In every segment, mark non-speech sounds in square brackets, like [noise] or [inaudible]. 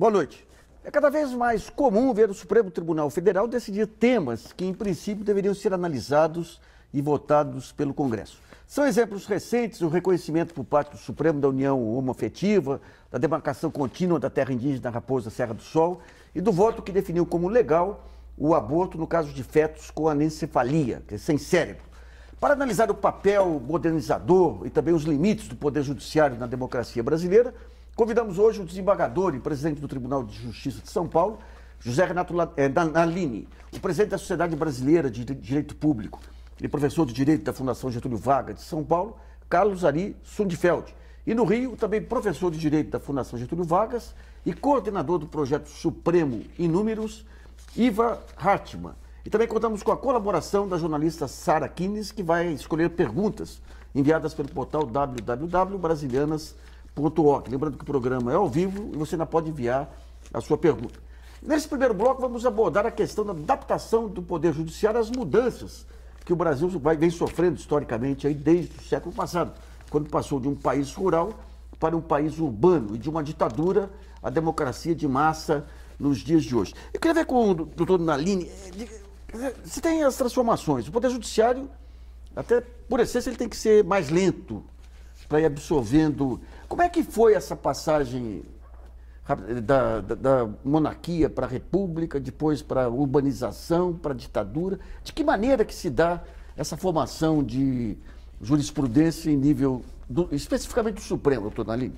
Boa noite. É cada vez mais comum ver o Supremo Tribunal Federal decidir temas que, em princípio, deveriam ser analisados e votados pelo Congresso. São exemplos recentes o reconhecimento por parte do Supremo da União Homoafetiva, da demarcação contínua da terra indígena Raposa Serra do Sol e do voto que definiu como legal o aborto no caso de fetos com anencefalia, que é sem cérebro. Para analisar o papel modernizador e também os limites do Poder Judiciário na democracia brasileira, Convidamos hoje o desembargador e presidente do Tribunal de Justiça de São Paulo, José Renato eh, Nalini, o presidente da Sociedade Brasileira de Direito Público e professor de Direito da Fundação Getúlio Vargas de São Paulo, Carlos Ari Sundfeld. E no Rio, também professor de Direito da Fundação Getúlio Vargas e coordenador do projeto Supremo Inúmeros, Iva Hartmann. E também contamos com a colaboração da jornalista Sara Kines, que vai escolher perguntas enviadas pelo portal www.brasilianas.com www.radiocultura.org. Lembrando que o programa é ao vivo e você ainda pode enviar a sua pergunta. Nesse primeiro bloco, vamos abordar a questão da adaptação do Poder Judiciário às mudanças que o Brasil vem sofrendo historicamente aí desde o século passado, quando passou de um país rural para um país urbano e de uma ditadura à democracia de massa nos dias de hoje. Eu queria ver com o doutor Naline, eh, eh, se tem as transformações. O Poder Judiciário, até por essência, ele tem que ser mais lento para ir absorvendo. Como é que foi essa passagem da, da, da monarquia para a república, depois para a urbanização, para a ditadura? De que maneira que se dá essa formação de jurisprudência em nível, do, especificamente do Supremo, doutor Nalim?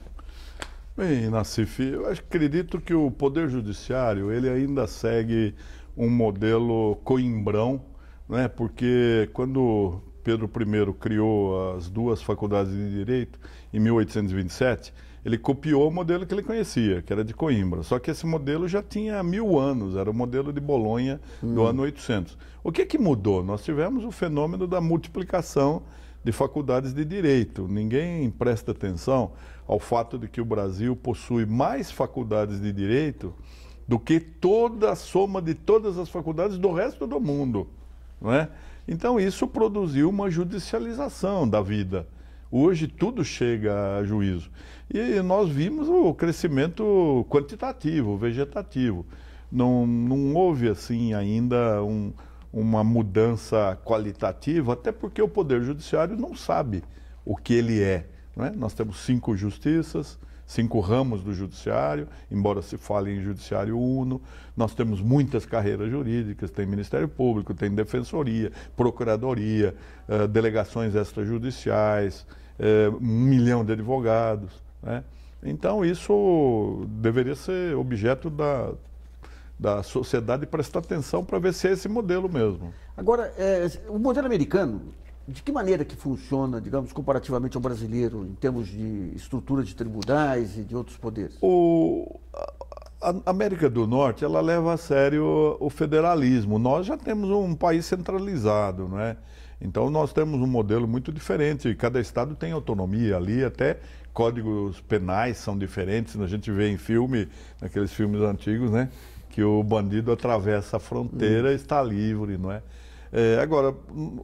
Bem, Nassif, eu acredito que o Poder Judiciário ele ainda segue um modelo coimbrão, né? porque quando Pedro I criou as duas faculdades de Direito em 1827, ele copiou o modelo que ele conhecia, que era de Coimbra. Só que esse modelo já tinha mil anos, era o modelo de Bolonha hum. do ano 800. O que, que mudou? Nós tivemos o fenômeno da multiplicação de faculdades de direito. Ninguém presta atenção ao fato de que o Brasil possui mais faculdades de direito do que toda a soma de todas as faculdades do resto do mundo. Não é? Então isso produziu uma judicialização da vida. Hoje tudo chega a juízo. E nós vimos o crescimento quantitativo, vegetativo. Não, não houve assim ainda um, uma mudança qualitativa, até porque o Poder Judiciário não sabe o que ele é. Né? Nós temos cinco justiças, cinco ramos do judiciário, embora se fale em judiciário uno. Nós temos muitas carreiras jurídicas, tem Ministério Público, tem Defensoria, Procuradoria, eh, delegações extrajudiciais, eh, um milhão de advogados. Né? Então isso deveria ser objeto da, da sociedade prestar atenção para ver se é esse modelo mesmo. Agora, é, o modelo americano, de que maneira que funciona, digamos, comparativamente ao brasileiro, em termos de estrutura de tribunais e de outros poderes? O, a América do Norte, ela leva a sério o federalismo. Nós já temos um país centralizado, não é? Então, nós temos um modelo muito diferente. Cada estado tem autonomia ali, até códigos penais são diferentes. A gente vê em filme, naqueles filmes antigos, né? Que o bandido atravessa a fronteira e hum. está livre, não é? É, agora,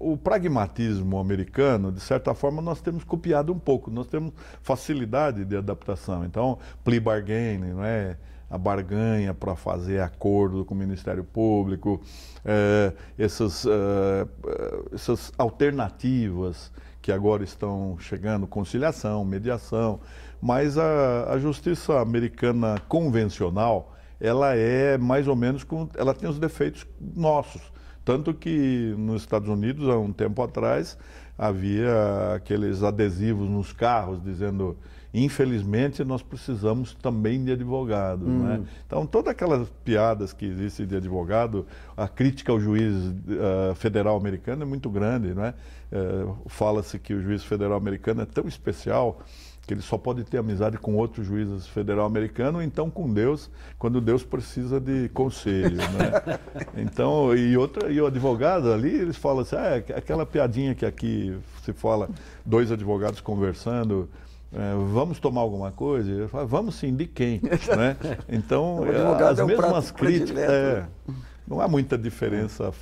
o pragmatismo americano, de certa forma, nós temos copiado um pouco, nós temos facilidade de adaptação. Então, plea bargaining, não é? a barganha para fazer acordo com o Ministério Público, é, essas, é, é essas alternativas que agora estão chegando, conciliação, mediação, mas a, a justiça americana convencional, ela é mais ou menos, com, ela tem os defeitos nossos, tanto que nos Estados Unidos, há um tempo atrás, havia aqueles adesivos nos carros dizendo infelizmente nós precisamos também de advogado. Hum. Né? Então, todas aquelas piadas que existem de advogado, a crítica ao juiz uh, federal americano é muito grande. Né? Uh, Fala-se que o juiz federal americano é tão especial que ele só pode ter amizade com outro juiz federal americano, ou então com Deus, quando Deus precisa de conselho. Né? [laughs] Então, e, outra, e o advogado ali, eles falam assim, ah, é aquela piadinha que aqui se fala, dois advogados conversando, é, vamos tomar alguma coisa? Ele fala, vamos sim, de quem? né? [laughs] Então, as é mesmas críticas... É, né? não há muita diferença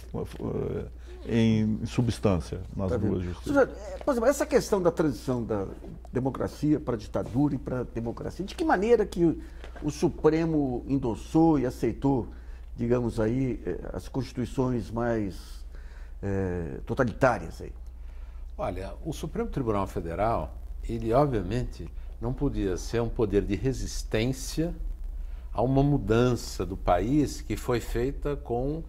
em substância nas tá duas justiças. É, por exemplo, essa questão da transição da democracia para ditadura e para democracia, de que maneira que o Supremo endossou e aceitou, digamos aí, é, as constituições mais é, totalitárias aí? Olha, o Supremo Tribunal Federal, ele obviamente não podia ser um poder de resistência a uma mudança do país que foi feita com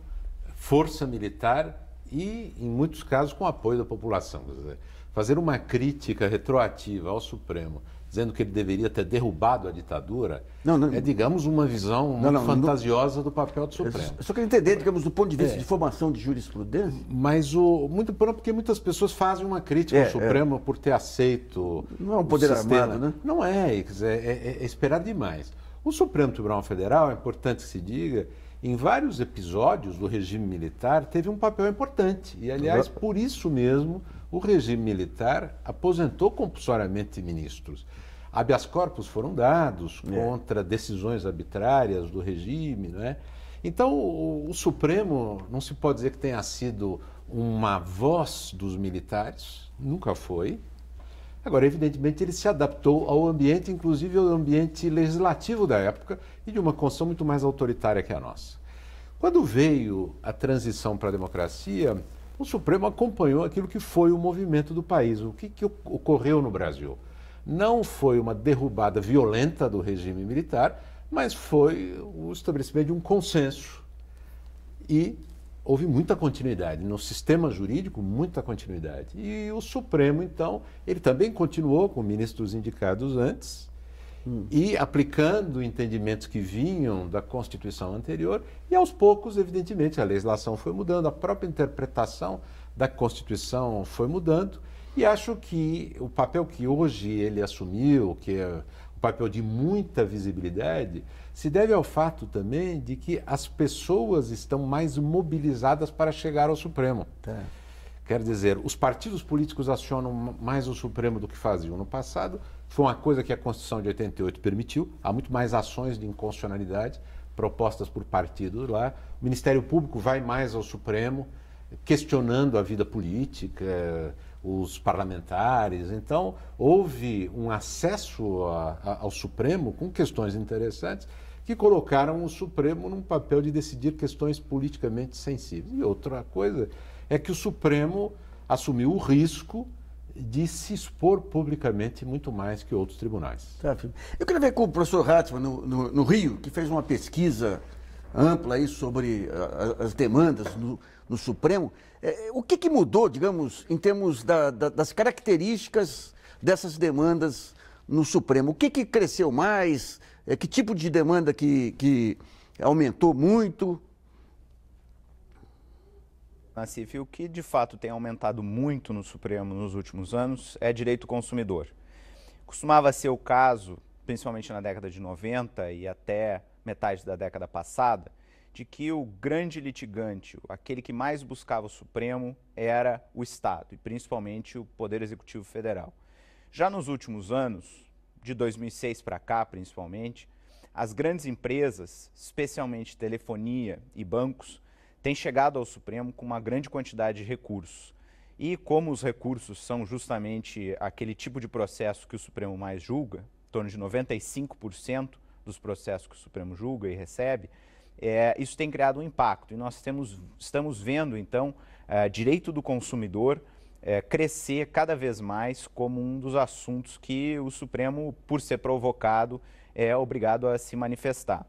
força militar e, em muitos casos, com apoio da população. Dizer, fazer uma crítica retroativa ao Supremo, dizendo que ele deveria ter derrubado a ditadura, não, não, é, digamos, uma visão não, fantasiosa do papel do Supremo. Eu só quero entender, digamos, do ponto de vista é. de formação de jurisprudência. Mas o muito próprio porque muitas pessoas fazem uma crítica é, ao é. Supremo por ter aceito. Não é um poder armado, né? Não é, quer dizer, é, é, é esperar demais. O Supremo Tribunal Federal, é importante que se diga, em vários episódios do regime militar, teve um papel importante. E, aliás, por isso mesmo, o regime militar aposentou compulsoriamente ministros. Habeas corpus foram dados é. contra é. decisões arbitrárias do regime, não é? Então, o, o, Supremo não se pode dizer que tenha sido uma voz dos militares, nunca foi, Agora, evidentemente, ele se adaptou ao ambiente, inclusive ao ambiente legislativo da época e de uma construção muito mais autoritária que a nossa. Quando veio a transição para a democracia, o Supremo acompanhou aquilo que foi o movimento do país. O que, que ocorreu no Brasil? Não foi uma derrubada violenta do regime militar, mas foi o estabelecimento de um consenso e houve muita continuidade no sistema jurídico, muita continuidade. E o Supremo, então, ele também continuou com ministros indicados antes hum. e aplicando entendimentos que vinham da Constituição anterior, e aos poucos, evidentemente, a legislação foi mudando, a própria interpretação da Constituição foi mudando, e acho que o papel que hoje ele assumiu, que é papel de muita visibilidade se deve ao fato também de que as pessoas estão mais mobilizadas para chegar ao Supremo. Tá. Quer dizer, os partidos políticos acionam mais o Supremo do que faziam no passado. Foi uma coisa que a Constituição de 88 permitiu. Há muito mais ações de inconstitucionalidade propostas por partidos lá. O Ministério Público vai mais ao Supremo, questionando a vida política os parlamentares. Então, houve um acesso a, a, ao Supremo com questões interessantes que colocaram o Supremo num papel de decidir questões politicamente sensíveis. E outra coisa é que o Supremo assumiu o risco de se expor publicamente muito mais que outros tribunais. Tá, eu queria ver com o professor Ratman no, no, no, Rio, que fez uma pesquisa ampla aí sobre eh, as demandas no, no Supremo. É, o que, que, mudou, digamos, em termos da, da, das características dessas demandas no Supremo? O que, que cresceu mais? É, que tipo de demanda que, que aumentou muito? Nassif, o que de fato tem aumentado muito no Supremo nos últimos anos é direito consumidor. Costumava ser o caso, principalmente na década de 90 e até metade da década passada, de que o grande litigante, aquele que mais buscava o Supremo, era o Estado, e principalmente o Poder Executivo Federal. Já nos últimos anos, de 2006 para cá principalmente, as grandes empresas, especialmente telefonia e bancos, têm chegado ao Supremo com uma grande quantidade de recursos. E como os recursos são justamente aquele tipo de processo que o Supremo mais julga, em torno de 95% dos processos que o Supremo julga e recebe, é, isso tem criado um impacto. E nós temos, estamos vendo, então, é, direito do consumidor é, crescer cada vez mais como um dos assuntos que o Supremo, por ser provocado, é obrigado a se manifestar.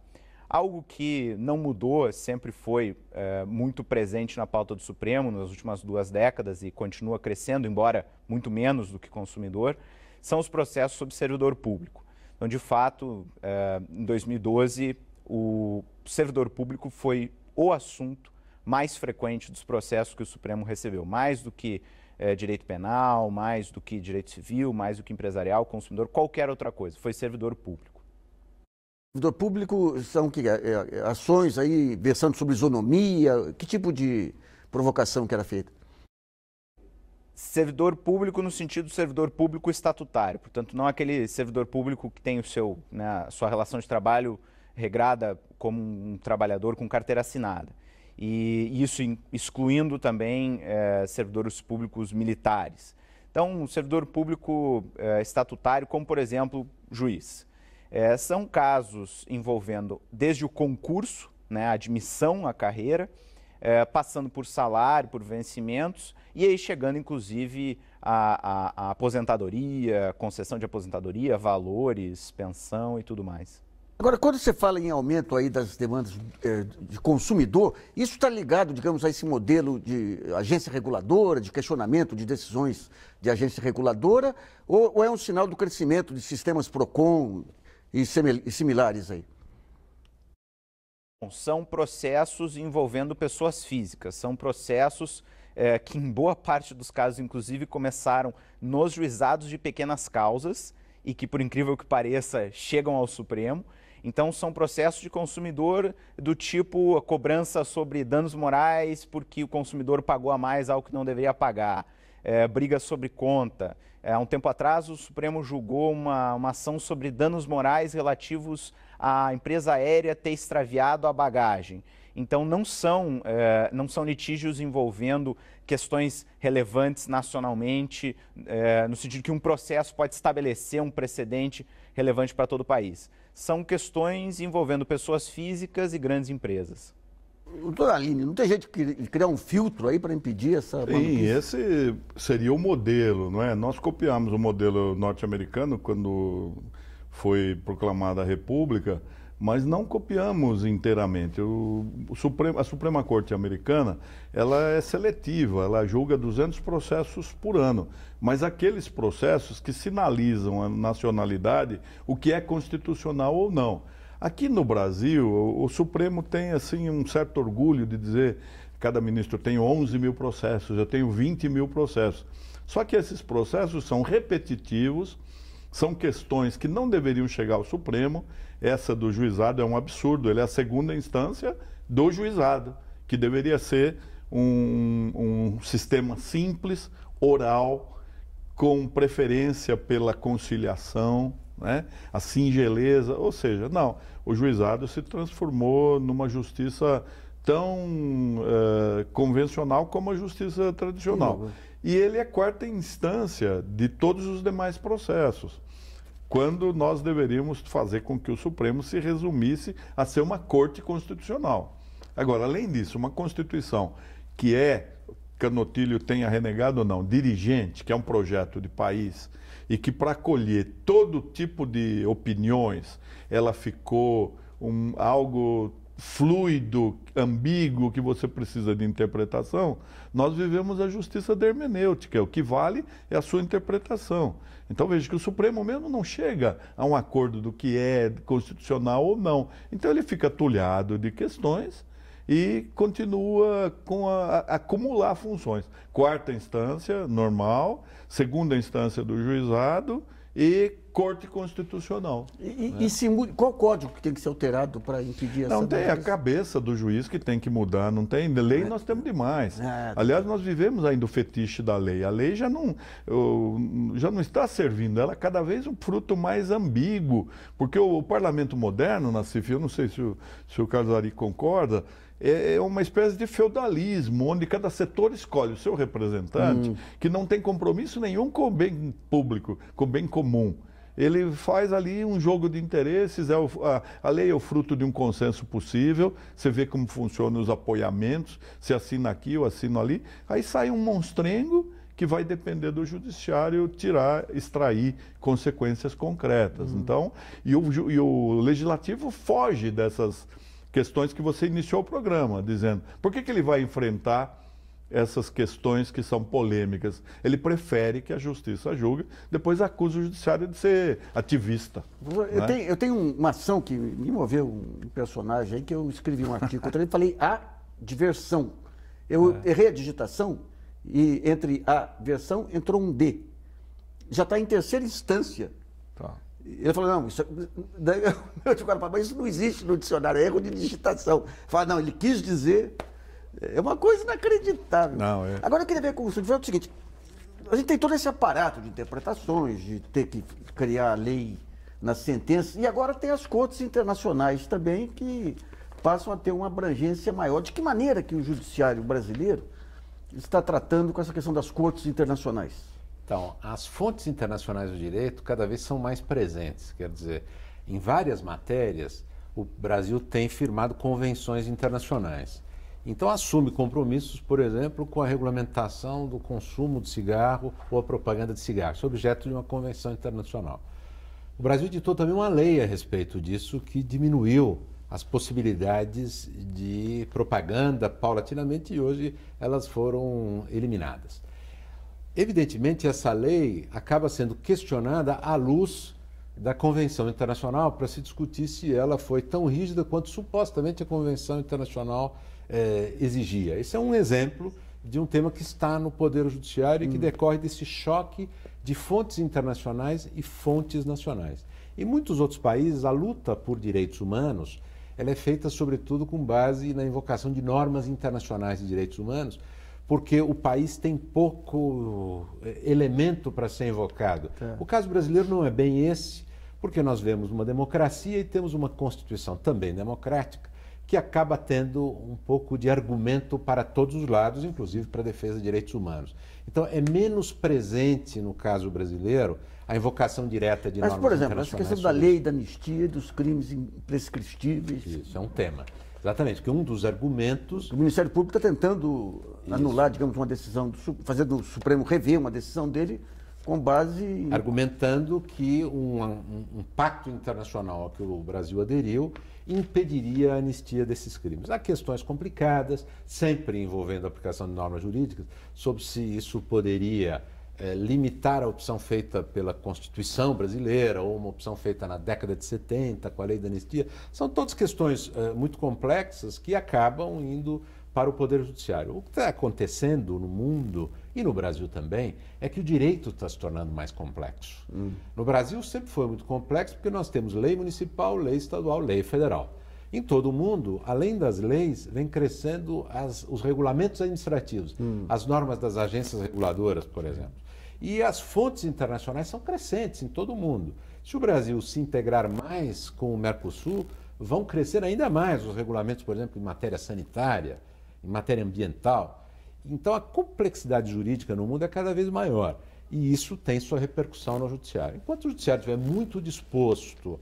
Algo que não mudou, sempre foi é, muito presente na pauta do Supremo nas últimas duas décadas e continua crescendo, embora muito menos do que consumidor, são os processos sobre servidor público. Então, de fato, é, em 2012, o servidor público foi o assunto mais frequente dos processos que o Supremo recebeu, mais do que é, direito penal, mais do que direito civil, mais do que empresarial, consumidor, qualquer outra coisa, foi servidor público. Servidor público são que, é, é, é ações aí versando sobre isonomia, que tipo de provocação que era feita? servidor público no sentido servidor público estatutário, portanto, não aquele servidor público que tem o seu, né, a sua relação de trabalho regrada como um trabalhador com carteira assinada. E isso excluindo também é, servidores públicos militares. Então, um servidor público é, estatutário, como por exemplo, juiz. É, são casos envolvendo desde o concurso, né, a admissão à carreira, passando por salário, por vencimentos, e aí chegando inclusive a à aposentadoria, concessão de aposentadoria, valores, pensão e tudo mais. Agora, quando você fala em aumento aí das demandas eh, de consumidor, isso está ligado, digamos, a esse modelo de agência reguladora, de questionamento de decisões de agência reguladora, ou, ou é um sinal do crescimento de sistemas PROCON e, e similares aí? são processos envolvendo pessoas físicas, são processos é, que, em boa parte dos casos, inclusive, começaram nos juizados de pequenas causas e que, por incrível que pareça, chegam ao Supremo. Então, são processos de consumidor do tipo cobrança sobre danos morais porque o consumidor pagou a mais algo que não deveria pagar, é, briga sobre conta. É, há um tempo atrás, o Supremo julgou uma, uma ação sobre danos morais relativos à empresa aérea ter extraviado a bagagem. Então, não são, é, não são litígios envolvendo questões relevantes nacionalmente, é, no sentido que um processo pode estabelecer um precedente relevante para todo o país são questões envolvendo pessoas físicas e grandes empresas. Doutora Aline, não tem jeito de criar um filtro aí para impedir essa... Sim, esse seria o modelo, não é? Nós copiamos o modelo norte-americano quando foi proclamada a República mas não copiamos inteiramente. O, o Supremo, a Suprema Corte Americana ela é seletiva, ela julga 200 processos por ano, mas aqueles processos que sinalizam a nacionalidade, o que é constitucional ou não. Aqui no Brasil, o, o Supremo tem assim um certo orgulho de dizer cada ministro tem tenho 11 mil processos, eu tenho 20 mil processos. Só que esses processos são repetitivos são questões que não deveriam chegar ao Supremo. Essa do juizado é um absurdo. Ele é a segunda instância do juizado, que deveria ser um, um sistema simples, oral, com preferência pela conciliação, né? a singeleza. Ou seja, não, o juizado se transformou numa justiça tão uh, convencional como a justiça tradicional e ele é quarta instância de todos os demais processos. Quando nós deveríamos fazer com que o Supremo se resumisse a ser uma corte constitucional. Agora, além disso, uma Constituição que é, Canotilho tenha renegado ou não, dirigente, que é um projeto de país, e que para acolher todo tipo de opiniões, ela ficou um, algo fluido, ambíguo, que você precisa de interpretação, nós vivemos a justiça da hermenêutica. É o que vale é a sua interpretação. Então veja que o Supremo mesmo não chega a um acordo do que é constitucional ou não. Então ele fica atulhado de questões e continua com a, a acumular funções. Quarta instância, normal. Segunda instância do juizado e Corte Constitucional. E, né? e se, qual código que tem que ser alterado para impedir essa Não, tem a cabeça do juiz que tem que mudar, não tem. Lei nós temos demais. É, é. Aliás, nós vivemos ainda o fetiche da lei. A lei já não, já não está servindo, ela é cada vez um fruto mais ambíguo. Porque o, o parlamento moderno, Nassif, eu não sei se o, se o Carlos Ari concorda, é, é uma espécie de feudalismo, onde cada setor escolhe o seu representante, hum. que não tem compromisso nenhum com o bem público, com o bem comum. Ele faz ali um jogo de interesses, é o, a, a, lei é o fruto de um consenso possível, você vê como funcionam os apoiamentos, se assina aqui ou assina ali, aí sai um monstrengo que vai depender do judiciário tirar, extrair consequências concretas. Hum. Então, e o, e o legislativo foge dessas questões que você iniciou o programa dizendo. Por que, que ele vai enfrentar essas questões que são polêmicas? Ele prefere que a justiça julgue, depois acusa o judiciário de ser ativista. Eu, né? tenho, eu tenho, uma ação que me moveu um personagem aí, que eu escrevi um artigo contra ele falei a diversão. Eu é. errei a digitação e entre a versão entrou um D. Já está em terceira instância. Tá. Ele falou, não, isso, é, [laughs] daí eu [laughs] digo, mas isso não existe no dicionário, é erro de digitação. Fala, não, ele quis dizer. É uma coisa inacreditável. Não, é... Agora eu queria ver com o senhor o seguinte: a gente tem todo esse aparato de interpretações, de ter que criar lei na sentença, e agora tem as cortes internacionais também que passam a ter uma abrangência maior. De que maneira que o judiciário brasileiro está tratando com essa questão das cortes internacionais? Então, as fontes internacionais do direito cada vez são mais presentes. Quer dizer, em várias matérias, o Brasil tem firmado convenções internacionais. Então, assume compromissos, por exemplo, com a regulamentação do consumo de cigarro ou a propaganda de cigarro, isso é objeto de uma convenção internacional. O Brasil editou também uma lei a respeito disso que diminuiu as possibilidades de propaganda paulatinamente e hoje elas foram eliminadas. Evidentemente, essa lei acaba sendo questionada à luz da Convenção Internacional para se discutir se ela foi tão rígida quanto supostamente a Convenção Internacional eh, exigia. Esse é um exemplo de um tema que está no Poder Judiciário e que hum. decorre desse choque de fontes internacionais e fontes nacionais. Em muitos outros países, a luta por direitos humanos ela é feita, sobretudo, com base na invocação de normas internacionais de direitos humanos porque o país tem pouco eh, elemento para ser invocado. Tá. O caso brasileiro não é bem esse, porque nós vemos uma democracia e temos uma Constituição também democrática, que acaba tendo um pouco de argumento para todos os lados, inclusive para a defesa de direitos humanos. Então, é menos presente no caso brasileiro a invocação direta de Mas, normas Mas, por exemplo, a questão da lei, da anistia, dos crimes imprescritíveis... Isso, é um tema. Exatamente, porque um dos argumentos. O Ministério Público está tentando Isso. anular, digamos, uma decisão, do, fazer do Supremo rever uma decisão dele com base. Argumentando que um, um, um, pacto internacional a que o Brasil aderiu impediria a anistia desses crimes. Há questões complicadas, sempre envolvendo a aplicação de normas jurídicas, sobre se isso poderia é, limitar a opção feita pela Constituição brasileira ou uma opção feita na década de 70 com a lei da anistia, são todas questões é, muito complexas que acabam indo para o Poder Judiciário. O que está acontecendo no mundo e no Brasil também é que o direito está se tornando mais complexo. Hum. No Brasil sempre foi muito complexo porque nós temos lei municipal, lei estadual, lei federal. Em todo o mundo, além das leis, vem crescendo as, os regulamentos administrativos, hum. as normas das agências reguladoras, por exemplo. E as fontes internacionais são crescentes em todo o mundo. Se o Brasil se integrar mais com o Mercosul, vão crescer ainda mais os regulamentos, por exemplo, em matéria sanitária, em matéria ambiental. Então a complexidade jurídica no mundo é cada vez maior e isso tem sua repercussão no judiciário. Enquanto o judiciário estiver muito disposto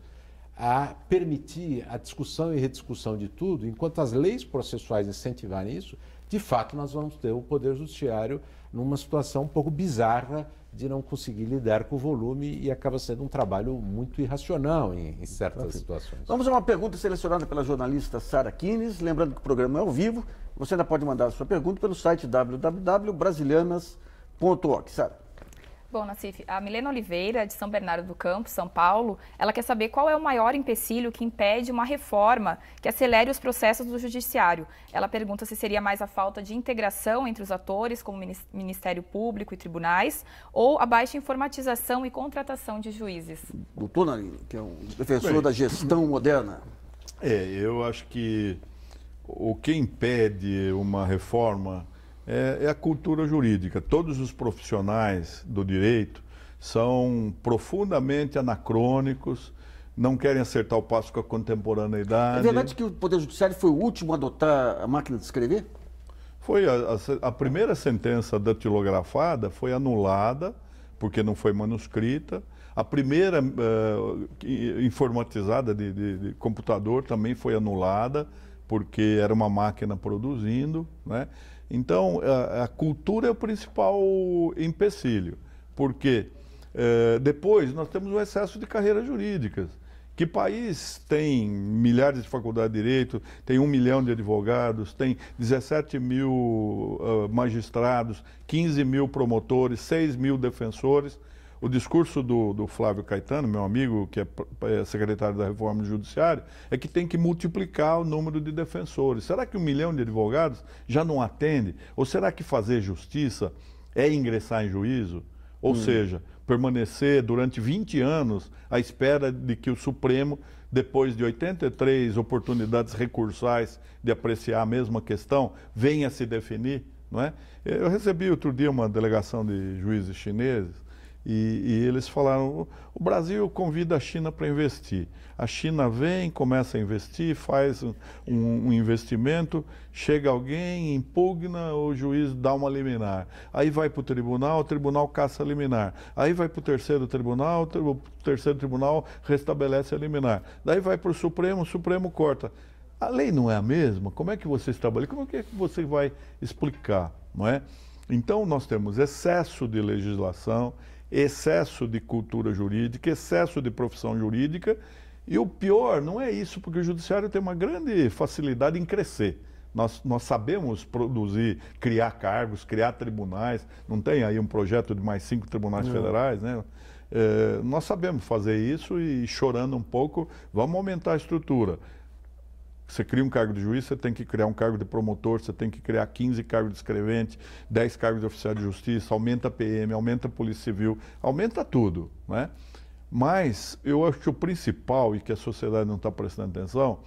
a permitir a discussão e rediscussão de tudo, enquanto as leis processuais incentivarem isso, de fato nós vamos ter o poder judiciário numa situação um pouco bizarra de não conseguir lidar com o volume e acaba sendo um trabalho muito irracional em, em certas situações. Vamos a uma pergunta selecionada pela jornalista Sara Kines. Lembrando que o programa é ao vivo, você ainda pode mandar a sua pergunta pelo site www.brasilianas.org. Sara. Bom, a Milena Oliveira, de São Bernardo do Campo, São Paulo, ela quer saber qual é o maior empecilho que impede uma reforma que acelere os processos do judiciário. Ela pergunta se seria mais a falta de integração entre os atores, como Ministério Público e tribunais, ou a baixa informatização e contratação de juízes. Doutor Narini, que é um defensor Bem, da gestão hum. moderna. É, eu acho que o que impede uma reforma é, é a cultura jurídica. Todos os profissionais do direito são profundamente anacrônicos, não querem acertar o passo com a contemporaneidade. É verdade que o Poder Judiciário foi o último a adotar a máquina de escrever? Foi. A, a, a primeira sentença datilografada foi anulada, porque não foi manuscrita. A primeira uh, informatizada de, de, de, computador também foi anulada, porque era uma máquina produzindo. Né? Então, a, a cultura é o principal empecilho, porque eh, depois nós temos o excesso de carreiras jurídicas. Que país tem milhares de faculdades de direito, tem um milhão de advogados, tem 17 mil uh, magistrados, 15 mil promotores, 6 mil defensores? O discurso do, do Flávio Caetano, meu amigo, que é, é secretário da Reforma do Judiciário, é que tem que multiplicar o número de defensores. Será que um milhão de advogados já não atende? Ou será que fazer justiça é ingressar em juízo? Ou hum. seja, permanecer durante 20 anos à espera de que o Supremo, depois de 83 oportunidades recursais de apreciar a mesma questão, venha se definir? Não é? Eu recebi outro dia uma delegação de juízes chineses e, e, eles falaram: o Brasil convida a China para investir. A China vem, começa a investir, faz um, um, investimento, chega alguém, impugna, o juiz dá uma liminar. Aí vai para o tribunal, o tribunal caça a liminar. Aí vai para o terceiro tribunal, o terceiro tribunal restabelece a liminar. Daí vai para o Supremo, o Supremo corta. A lei não é a mesma? Como é que você estabelece? Como é que é você vai explicar? Não é? Então, nós temos excesso de legislação, excesso de cultura jurídica, excesso de profissão jurídica. E o pior não é isso, porque o judiciário tem uma grande facilidade em crescer. Nós, nós sabemos produzir, criar cargos, criar tribunais. Não tem aí um projeto de mais cinco tribunais não. federais, né? É, nós sabemos fazer isso e chorando um pouco, vamos aumentar a estrutura. Você cria um cargo de juiz, você tem que criar um cargo de promotor, você tem que criar 15 cargos de escrevente, 10 cargos de oficial de justiça, aumenta a PM, aumenta a Polícia Civil, aumenta tudo. Né? Mas eu acho que o principal, e que a sociedade não está prestando atenção,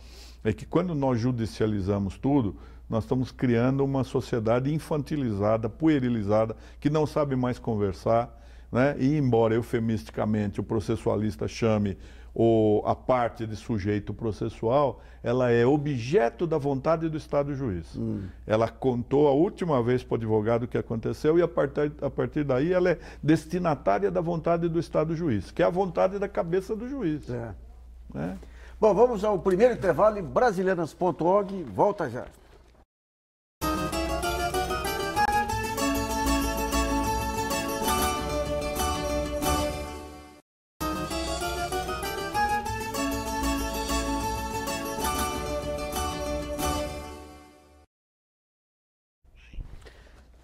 é que quando nós judicializamos tudo, nós estamos criando uma sociedade infantilizada, puerilizada, que não sabe mais conversar, né? e embora eufemisticamente o processualista chame ou a parte de sujeito processual, ela é objeto da vontade do Estado juiz. Hum. Ela contou a última vez para o advogado o que aconteceu e a partir, a partir daí ela é destinatária da vontade do Estado juiz, que é a vontade da cabeça do juiz. É. Né? Bom, vamos ao primeiro intervalo em brasilianas.org. Volta já.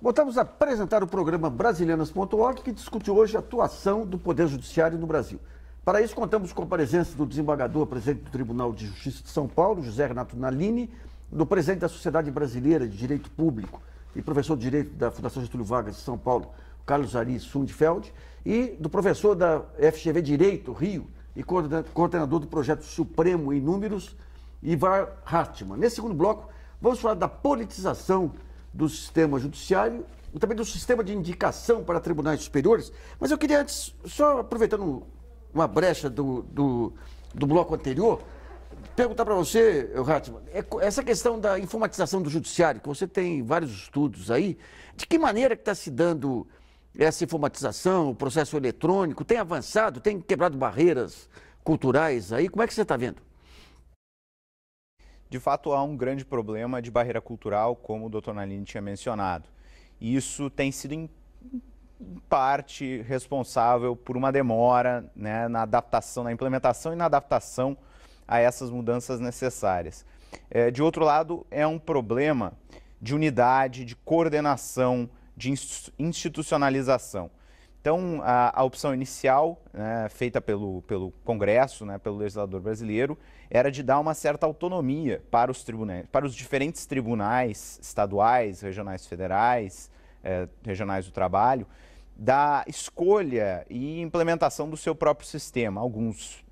Voltamos a apresentar o programa Brasilianas.org, que discute hoje a atuação do Poder Judiciário no Brasil. Para isso, contamos com a presença do desembargador, presidente do Tribunal de Justiça de São Paulo, José Renato Nalini, do presidente da Sociedade Brasileira de Direito Público e professor de Direito da Fundação Getúlio Vargas de São Paulo, Carlos Ari Sundfeld, e do professor da FGV Direito Rio e coordenador do projeto Supremo em Números, Ivar Hartmann. Nesse segundo bloco, vamos falar da politização do sistema judiciário e também do sistema de indicação para tribunais superiores. Mas eu queria antes, só aproveitando uma brecha do, do, do bloco anterior, perguntar para você, eh, Ratman, é essa questão da informatização do judiciário, que você tem vários estudos aí, de que maneira que está se dando essa informatização, o processo eletrônico, tem avançado, tem quebrado barreiras culturais aí? Como é que você está vendo? De fato, há um grande problema de barreira cultural, como o doutor Nalini tinha mencionado. Isso tem sido, em parte, responsável por uma demora né, na adaptação, na implementação e na adaptação a essas mudanças necessárias. É, de outro lado, é um problema de unidade, de coordenação, de institucionalização. Então, a, a opção inicial, né, feita pelo, pelo Congresso, né, pelo legislador brasileiro, era de dar uma certa autonomia para os, tribunais, para os diferentes tribunais estaduais, regionais federais, eh, regionais do trabalho, da escolha e implementação do seu próprio sistema. Alguns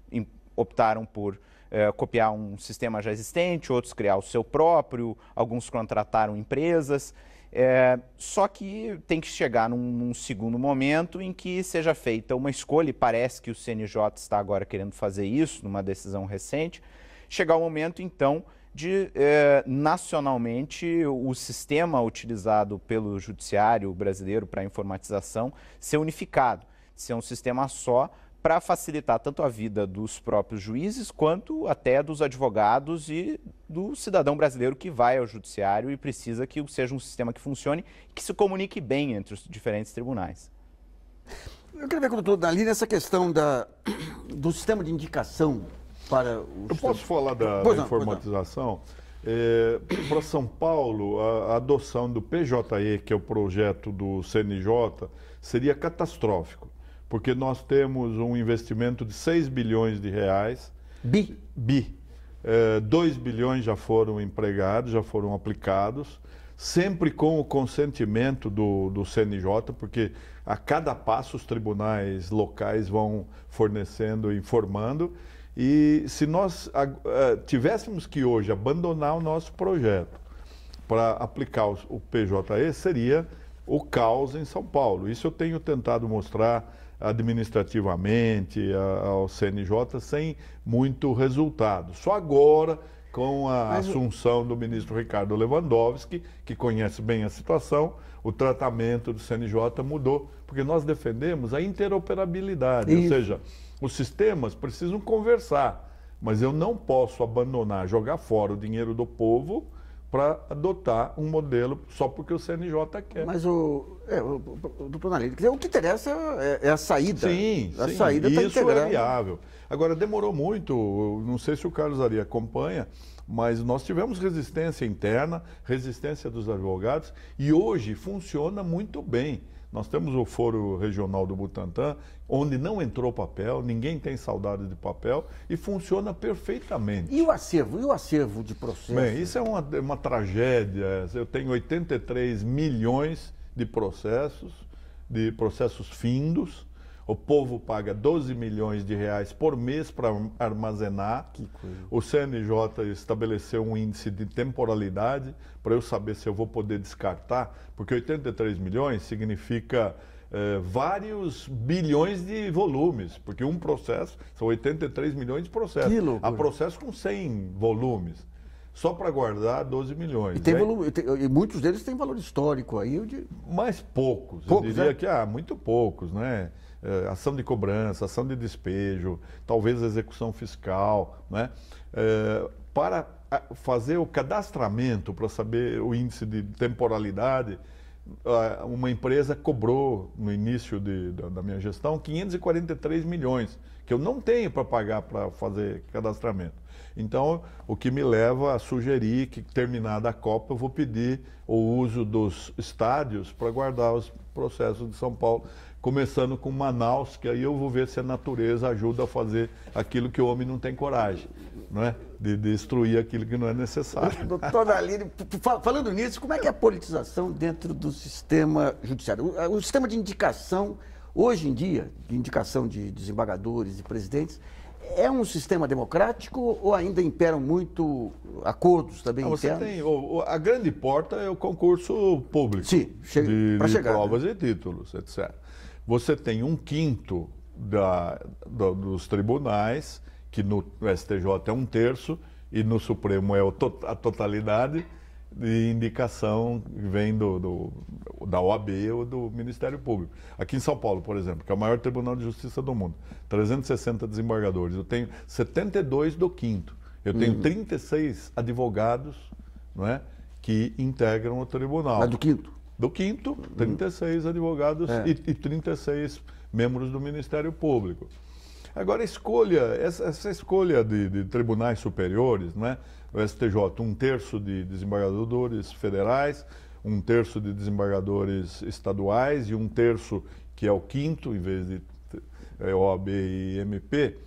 optaram por eh, copiar um sistema já existente, outros criar o seu próprio, alguns contrataram empresas. É, só que tem que chegar num, num, segundo momento em que seja feita uma escolha, e parece que o CNJ está agora querendo fazer isso, numa decisão recente. Chegar o momento, então, de é, nacionalmente o sistema utilizado pelo judiciário brasileiro para informatização ser unificado, ser um sistema só para facilitar tanto a vida dos próprios juízes quanto até dos advogados e do cidadão brasileiro que vai ao judiciário e precisa que seja um sistema que funcione, que se comunique bem entre os diferentes tribunais. Eu queria ver com o doutor Dali nessa questão da, do sistema de indicação para os Eu posso falar da, da não, informatização? É, eh, para São Paulo, a, a adoção do PJE, que é o projeto do CNJ, seria catastrófico porque nós temos um investimento de 6 bilhões de reais. Bi? Bi. É, 2 bilhões já foram empregados, já foram aplicados, sempre com o consentimento do, do CNJ, porque a cada passo os tribunais locais vão fornecendo, informando. E se nós é, tivéssemos que hoje abandonar o nosso projeto para aplicar o, o PJE, seria o caos em São Paulo. Isso eu tenho tentado mostrar administrativamente ao CNJ sem muito resultado. Só agora, com a Mas... assunção do ministro Ricardo Lewandowski, que conhece bem a situação, o tratamento do CNJ mudou, porque nós defendemos a interoperabilidade, ou seja, os sistemas precisam conversar, mas eu não posso abandonar, jogar fora o dinheiro do povo para adotar um modelo só porque o CNJ quer. Mas o, é, o, o doutor Nalini, o que interessa é, é, a saída. Sim, a sim, saída está Isso é viável. Agora, demorou muito, não sei se o Carlos Ari acompanha, mas nós tivemos resistência interna, resistência dos advogados, e hoje funciona muito bem. Nós temos o Foro Regional do Butantã, onde não entrou papel, ninguém tem saudade de papel e funciona perfeitamente. E o acervo? E o acervo de processos? Bem, isso é uma, uma tragédia. Eu tenho 83 milhões de processos, de processos findos. O povo paga 12 milhões de reais por mês para armazenar. Que coisa. O CNJ estabeleceu um índice de temporalidade para eu saber se eu vou poder descartar, porque 83 milhões significa eh, vários bilhões de volumes, porque um processo são 83 milhões de processos. Há processo com 100 volumes só para guardar 12 milhões. E, tem né? volume, e muitos deles têm valor histórico aí. Eu de... Mas poucos, poucos eu diria é? que há ah, muito poucos, né? Eh, ação de cobrança, ação de despejo, talvez execução fiscal, né? É, para ah, fazer o cadastramento, para saber o índice de temporalidade, ah, uma empresa cobrou no início de, da, da, minha gestão 543 milhões, que eu não tenho para pagar para fazer cadastramento. Então, o que me leva a sugerir que, terminada a Copa, eu vou pedir o uso dos estádios para guardar os processos de São Paulo, começando com Manaus, que aí eu vou ver se a natureza ajuda a fazer aquilo que o homem não tem coragem, não é? De destruir aquilo que não é necessário. [laughs] Doutora Aline, falando nisso, como é que é a politização dentro do sistema judiciário? o sistema de indicação, hoje em dia, de indicação de desembargadores e presidentes, é um sistema democrático ou ainda imperam muito acordos também ah, você internos? Tem, a grande porta é o concurso público. Sim, chega, de, de chegar, provas né? e títulos, etc. Você tem um quinto da, da, dos tribunais, que no STJ é um terço e no Supremo é a totalidade de indicação que vem do, do, da OAB ou do Ministério Público. Aqui em São Paulo, por exemplo, que é o maior tribunal de justiça do mundo, 360 desembargadores. Eu tenho 72 do quinto. Eu tenho uhum. 36 advogados não é, que integram o tribunal. Mas é do quinto? Do quinto, 36 uhum. advogados é. e, e 36 membros do Ministério Público. Agora, escolha, essa, essa escolha de, de, tribunais superiores, não é? o STJ, um terço de desembargadores federais, um terço de desembargadores estaduais e um terço, que é o quinto, em vez de é OAB e MP,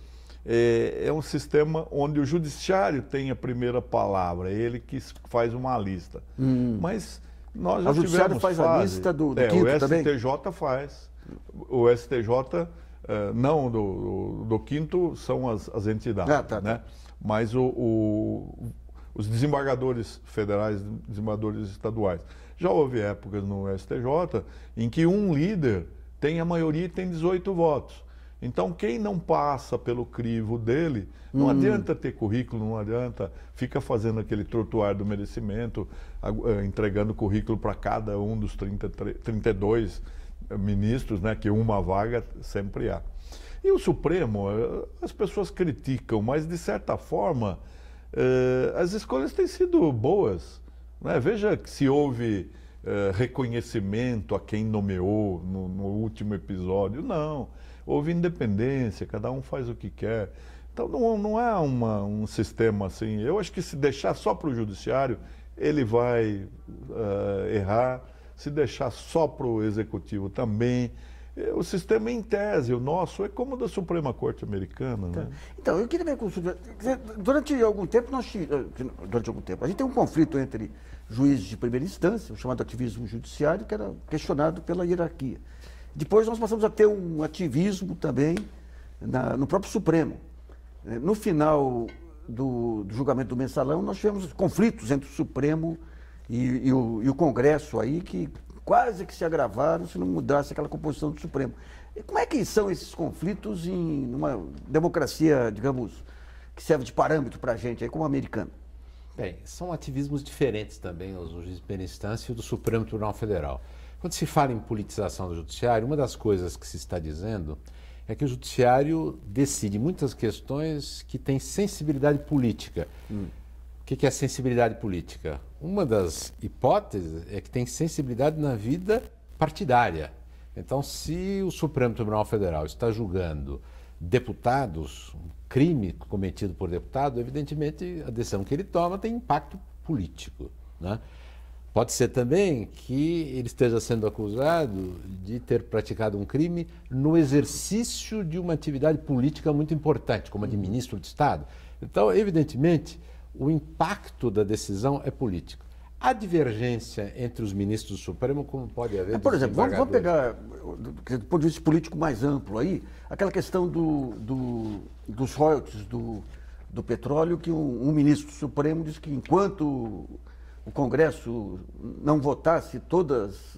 é, é, um sistema onde o judiciário tem a primeira palavra, é ele que faz uma lista. Hum. Mas nós já o judiciário faz fase, a lista do, do é, quinto também? O STJ faz. O STJ, eh, não, do, do, do quinto são as, as entidades. Ah, tá, tá. né? Tá mas o, o, os desembargadores federais, desembargadores estaduais. Já houve épocas no STJ em que um líder tem a maioria e tem 18 votos. Então, quem não passa pelo crivo dele, não hum. adianta ter currículo, não adianta, fica fazendo aquele trotuar do merecimento, eh, entregando currículo para cada um dos 30, 32 eh, ministros, né, que uma vaga sempre há. E o Supremo, eh, as pessoas criticam, mas de certa forma eh, as escolhas têm sido boas. Né? Veja se houve eh, reconhecimento a quem nomeou no, no último episódio. Não, houve independência, cada um faz o que quer. Então não, não é uma, um sistema assim. Eu acho que se deixar só para o judiciário, ele vai uh, errar. Se deixar só para o executivo também. É, o sistema é em tese, o nosso, é como o da Suprema Corte Americana. Então, né? Tá. então eu queria ver com o Durante algum tempo, nós eh, durante algum tempo, a gente tem um conflito entre juízes de primeira instância, o chamado ativismo judiciário, que era questionado pela hierarquia. Depois nós passamos a ter um ativismo também na, no próprio Supremo. Eh, no final do, do, julgamento do mensalão, nós tivemos conflitos entre o Supremo e, e, o, e o Congresso aí que quase que se agravaram se não mudasse aquela composição do Supremo. E como é que são esses conflitos em uma democracia, digamos, que serve de parâmetro para a gente, aí, como americano? Bem, são ativismos diferentes também, os juízes de primeira instância e do Supremo Tribunal Federal. Quando se fala em politização do judiciário, uma das coisas que se está dizendo é que o judiciário decide muitas questões que têm sensibilidade política. Hum. O que é sensibilidade política? Uma das hipóteses é que tem sensibilidade na vida partidária. Então, se o Supremo Tribunal Federal está julgando deputados, um crime cometido por deputado, evidentemente a decisão que ele toma tem impacto político. Né? Pode ser também que ele esteja sendo acusado de ter praticado um crime no exercício de uma atividade política muito importante, como a de ministro de Estado. Então, evidentemente, o impacto da decisão é político. Há divergência entre os ministros do Supremo, como pode haver? por exemplo, vamos, vamos, pegar, do ponto de vista político mais amplo aí, aquela questão do, do, dos royalties do, do petróleo, que um, um ministro do Supremo disse que enquanto o Congresso não votasse todas.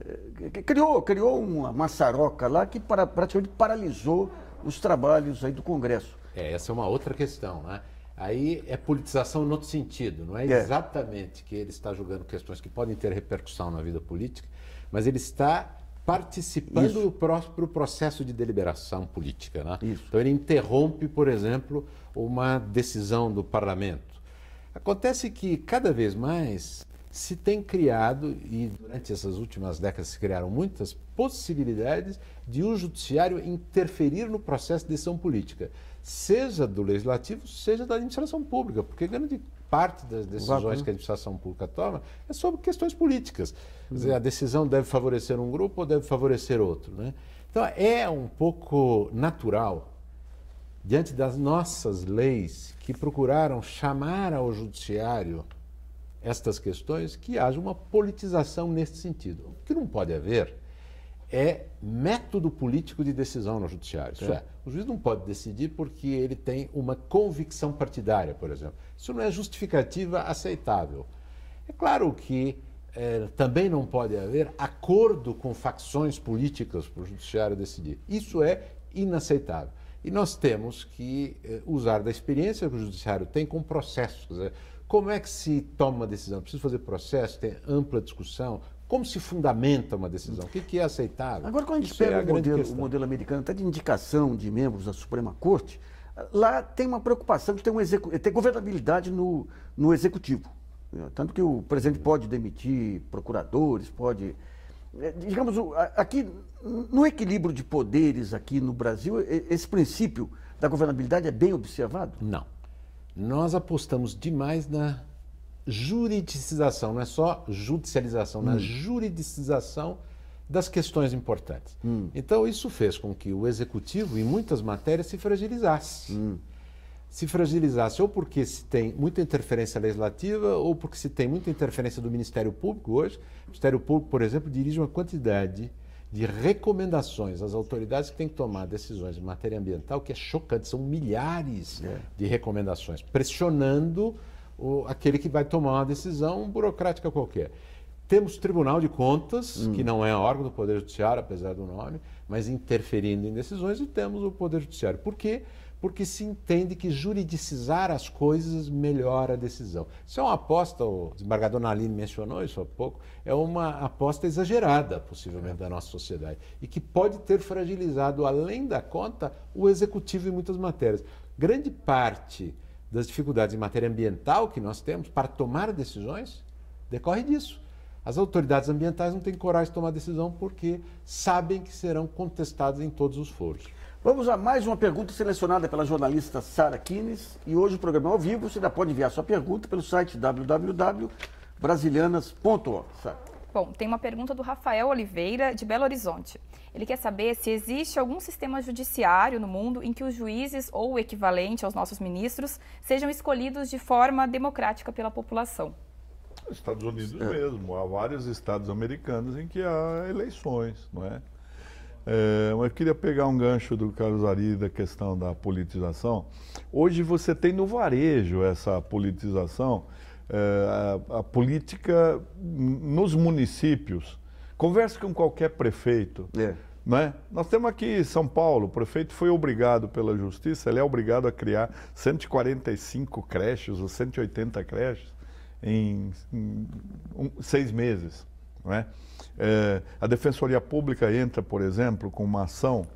Eh, criou, criou uma maçaroca lá que para, praticamente paralisou os trabalhos aí do Congresso. É, essa é uma outra questão, né? Aí é politização no outro sentido, não é, é exatamente que ele está julgando questões que podem ter repercussão na vida política, mas ele está participando do próprio processo de deliberação política. Né? Isso. Então ele interrompe, por exemplo, uma decisão do parlamento. Acontece que cada vez mais se tem criado, e durante essas últimas décadas se criaram muitas possibilidades de o um judiciário interferir no processo de decisão política seja do legislativo, seja da administração pública, porque grande parte das decisões Exato. Né? que a administração pública toma é sobre questões políticas. Quer dizer, uhum. a decisão deve favorecer um grupo ou deve favorecer outro. Né? Então, é um pouco natural, diante das nossas leis que procuraram chamar ao judiciário estas questões, que haja uma politização nesse sentido. O que não pode haver é método político de decisão no judiciário. Isso é. é. o juiz não pode decidir porque ele tem uma convicção partidária, por exemplo. Isso não é justificativa aceitável. É claro que é, também não pode haver acordo com facções políticas para o judiciário decidir. Isso é inaceitável. E nós temos que é, usar da experiência que o judiciário tem com processos. Como é que se toma uma decisão? Precisa fazer processo, tem ampla discussão, como se fundamenta uma decisão? O que, que é aceitável? Agora, quando a gente é pega é a o, modelo, o modelo americano, até de indicação de membros da Suprema Corte, lá tem uma preocupação de ter, um execu... ter governabilidade no, no executivo. É, tanto que o presidente pode demitir procuradores, pode. É, digamos, aqui, no equilíbrio de poderes aqui no Brasil, esse princípio da governabilidade é bem observado? Não. Nós apostamos demais na juridicização, não é só judicialização, hum. na juridicização das questões importantes. Hum. Então, isso fez com que o executivo, em muitas matérias, se fragilizasse. Hum. Se fragilizasse ou porque se tem muita interferência legislativa ou porque se tem muita interferência do Ministério Público hoje. O Ministério Público, por exemplo, dirige uma quantidade de recomendações às autoridades que têm que tomar decisões em matéria ambiental, que é chocante, são milhares é. de recomendações, pressionando o, aquele que vai tomar uma decisão burocrática qualquer. Temos Tribunal de Contas, hum. que não é órgão do Poder Judiciário, apesar do nome, mas interferindo em decisões, e temos o Poder Judiciário. Por quê? Porque se entende que juridicizar as coisas melhora a decisão. Isso é uma aposta, o desembargador Naline mencionou isso há pouco, é uma aposta exagerada, possivelmente, é. da nossa sociedade, e que pode ter fragilizado, além da conta, o executivo em muitas matérias. Grande parte das dificuldades em matéria ambiental que nós temos para tomar decisões decorre disso. As autoridades ambientais não têm coragem de tomar decisão porque sabem que serão contestadas em todos os foros. Vamos a mais uma pergunta selecionada pela jornalista Sara Kines. E hoje o programa é ao vivo. Você ainda pode enviar sua pergunta pelo site www.brasilianas.org. Bom, tem uma pergunta do Rafael Oliveira, de Belo Horizonte. Ele quer saber se existe algum sistema judiciário no mundo em que os juízes ou o equivalente aos nossos ministros sejam escolhidos de forma democrática pela população. Estados Unidos é. mesmo. Há vários estados americanos em que há eleições, não é? é mas eu queria pegar um gancho do Carlos Ari da questão da politização. Hoje você tem no varejo essa politização eh, a, a política nos municípios. Converse com qualquer prefeito. É. Né? Nós temos aqui São Paulo, o prefeito foi obrigado pela justiça, ele é obrigado a criar 145 creches ou 180 creches em, em um, seis meses. Né? É, a Defensoria Pública entra, por exemplo, com uma ação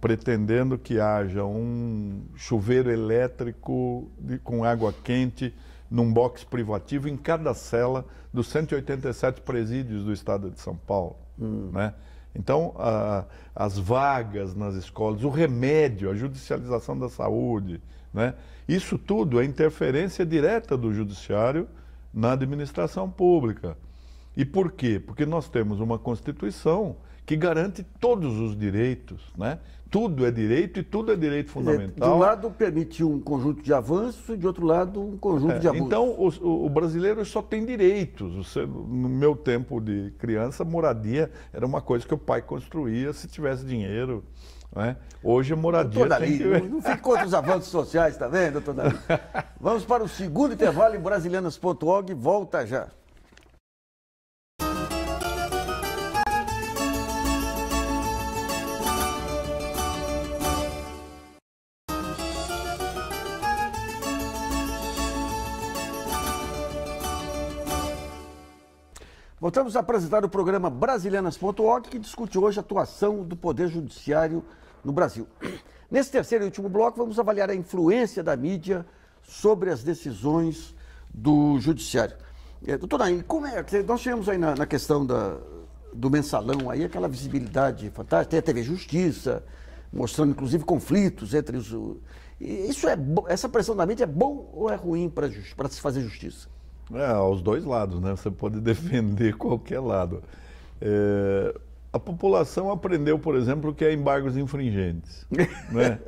pretendendo que haja um chuveiro elétrico de, com água quente num box privativo em cada cela dos 187 presídios do estado de São Paulo. Hum. Né? Então, a, as vagas nas escolas, o remédio, a judicialização da saúde, né? isso tudo é interferência direta do judiciário na administração pública. E por quê? Porque nós temos uma Constituição que garante todos os direitos, né? tudo é direito e tudo é direito fundamental. De um lado permite um conjunto de avanços e de outro lado um conjunto é, de abusos. Então o, o, brasileiro só tem direitos. Você, no meu tempo de criança, moradia era uma coisa que o pai construía se tivesse dinheiro. Né? Hoje a moradia. Doutor Dali, que... não fica contra os avanços sociais, está vendo, doutor Dali? [laughs] Vamos para o segundo intervalo em brasilianas.org, volta já. Voltamos a apresentar o programa Brasilianas.org, que discute hoje a atuação do Poder Judiciário no Brasil. [clears throat] Nesse terceiro e último bloco, vamos avaliar a influência da mídia sobre as decisões do Judiciário. É, doutor Naim, como é? Nós tivemos aí na, na questão da, do mensalão aí aquela visibilidade fantástica, tem a TV Justiça, mostrando inclusive conflitos entre os. Isso é, essa pressão da mídia é bom ou é ruim para se fazer justiça? É, aos dois lados, né? Você pode [laughs] defender qualquer lado. É, a população aprendeu, por exemplo, que é embargos infringentes. [laughs] né?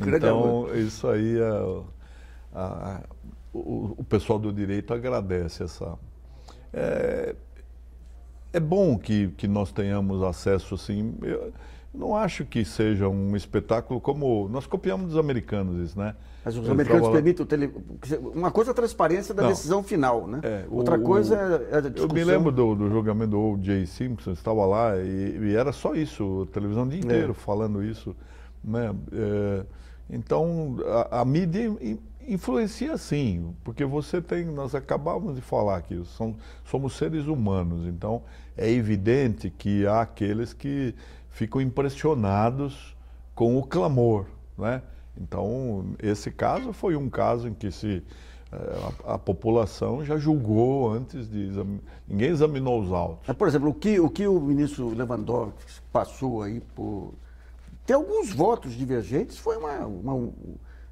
Então, isso aí, a, a, o, o, pessoal do direito agradece essa. É, é bom que, que nós tenhamos acesso assim. Eu não acho que seja um espetáculo como. Nós copiamos dos americanos isso, né? Mas os americanos permitem tele... Uma coisa é a transparência da Não. decisão final, né? É, Outra o, coisa é a discussão. Eu me lembro do, do julgamento do O.J. Simpson, estava lá e, e, era só isso, a televisão o dia é. inteiro é. falando isso. Né? É, então, a, a, mídia influencia sim, porque você tem, nós acabamos de falar aqui, são, somos seres humanos, então é evidente que há aqueles que ficam impressionados com o clamor, né? Então, esse caso foi um caso em que se eh, a, a, população já julgou antes de exam... ninguém examinou os autos. por exemplo, o que o, que o ministro Lewandowski passou aí por ter alguns votos divergentes foi uma, uma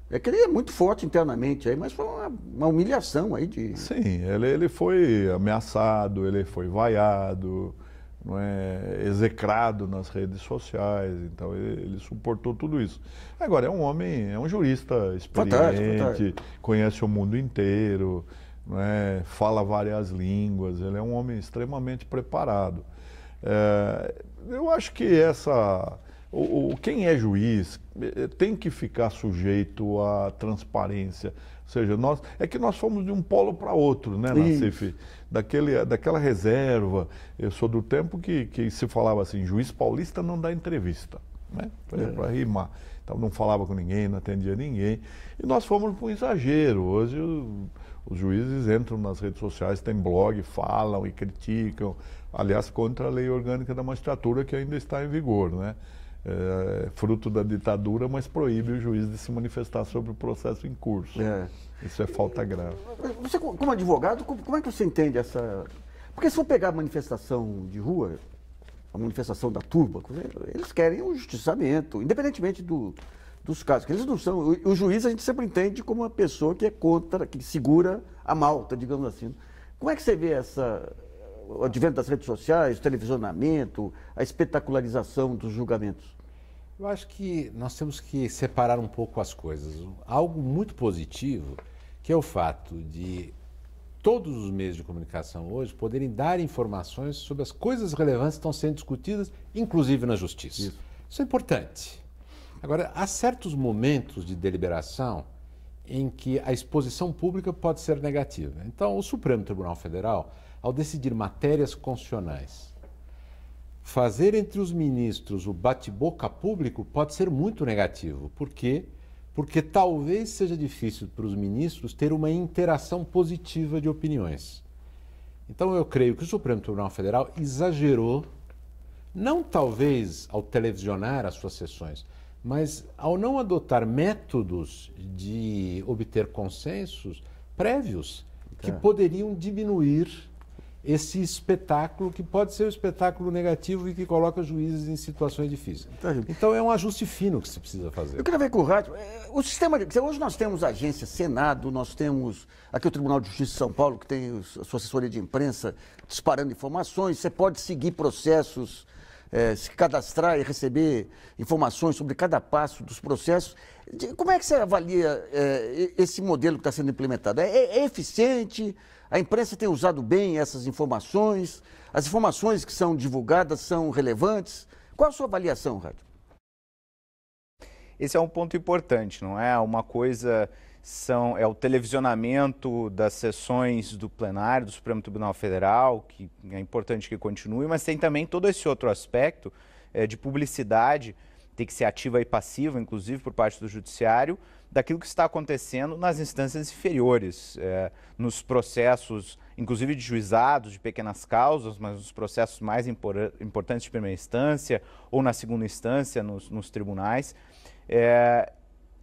é que ele é muito forte internamente aí, mas foi uma, uma humilhação aí de. Sim, ele, ele foi ameaçado, ele foi vaiado não é, execrado nas redes sociais. Então ele, ele, suportou tudo isso. Agora é um homem, é um jurista experiente, fantástico, fantástico. conhece o mundo inteiro, é, fala várias línguas. Ele é um homem extremamente preparado. É, eu acho que essa o, o, quem é juiz eh, tem que ficar sujeito à transparência ou seja, nós, é que nós fomos de um polo para outro, né, Nacif? Daquele, daquela reserva. Eu sou do tempo que, que se falava assim, juiz paulista não dá entrevista, né? Para é. rimar. Então não falava com ninguém, não atendia ninguém. E nós fomos para um exagero. Hoje o, os juízes entram nas redes sociais, têm blog, falam e criticam. Aliás, contra a lei orgânica da magistratura que ainda está em vigor, né? é, fruto da ditadura, mas proíbe o juiz de se manifestar sobre o processo em curso. É. Isso é falta grave. Você, como advogado, como é que você entende essa. Porque se for pegar a manifestação de rua, a manifestação da turba, eles querem o um justiçamento, independentemente do, dos casos, eles não são. O, o, juiz a gente sempre entende como uma pessoa que é contra, que segura a malta, digamos assim. Como é que você vê essa, o advento das redes sociais, o televisionamento, a espetacularização dos julgamentos? Eu acho que nós temos que separar um pouco as coisas. Algo muito positivo, que é o fato de todos os meios de comunicação hoje poderem dar informações sobre as coisas relevantes que estão sendo discutidas, inclusive na justiça. Isso, Isso é importante. Agora, há certos momentos de deliberação em que a exposição pública pode ser negativa. Então, o Supremo Tribunal Federal ao decidir matérias constitucionais, fazer entre os ministros o bate-boca público pode ser muito negativo. Por quê? Porque talvez seja difícil para os ministros ter uma interação positiva de opiniões. Então eu creio que o Supremo Tribunal Federal exagerou, não talvez ao televisionar as suas sessões, mas ao não adotar métodos de obter consensos prévios que tá. poderiam diminuir esse espetáculo que pode ser um espetáculo negativo e que coloca juízes em situações difíceis. Então, Entendi. Então é um ajuste fino que se precisa fazer. Eu queria ver com o rádio. É, o sistema de, hoje nós temos agência, Senado, nós temos aqui o Tribunal de Justiça de São Paulo que tem a sua assessoria de imprensa disparando informações. Você pode seguir processos, é, se cadastrar e receber informações sobre cada passo dos processos. como é que você avalia é, esse modelo que está sendo implementado? É, é, é eficiente? A imprensa tem usado bem essas informações? As informações que são divulgadas são relevantes? Qual a sua avaliação, Rádio? Esse é um ponto importante, não é? Uma coisa são, é o televisionamento das sessões do plenário do Supremo Tribunal Federal, que é importante que continue, mas tem também todo esse outro aspecto é, de publicidade, tem que ser ativa e passiva, inclusive por parte do Judiciário, daquilo que está acontecendo nas instâncias inferiores, é, nos processos, inclusive de juizados, de pequenas causas, mas nos processos mais impor importantes de primeira instância ou na segunda instância, nos, nos tribunais. É,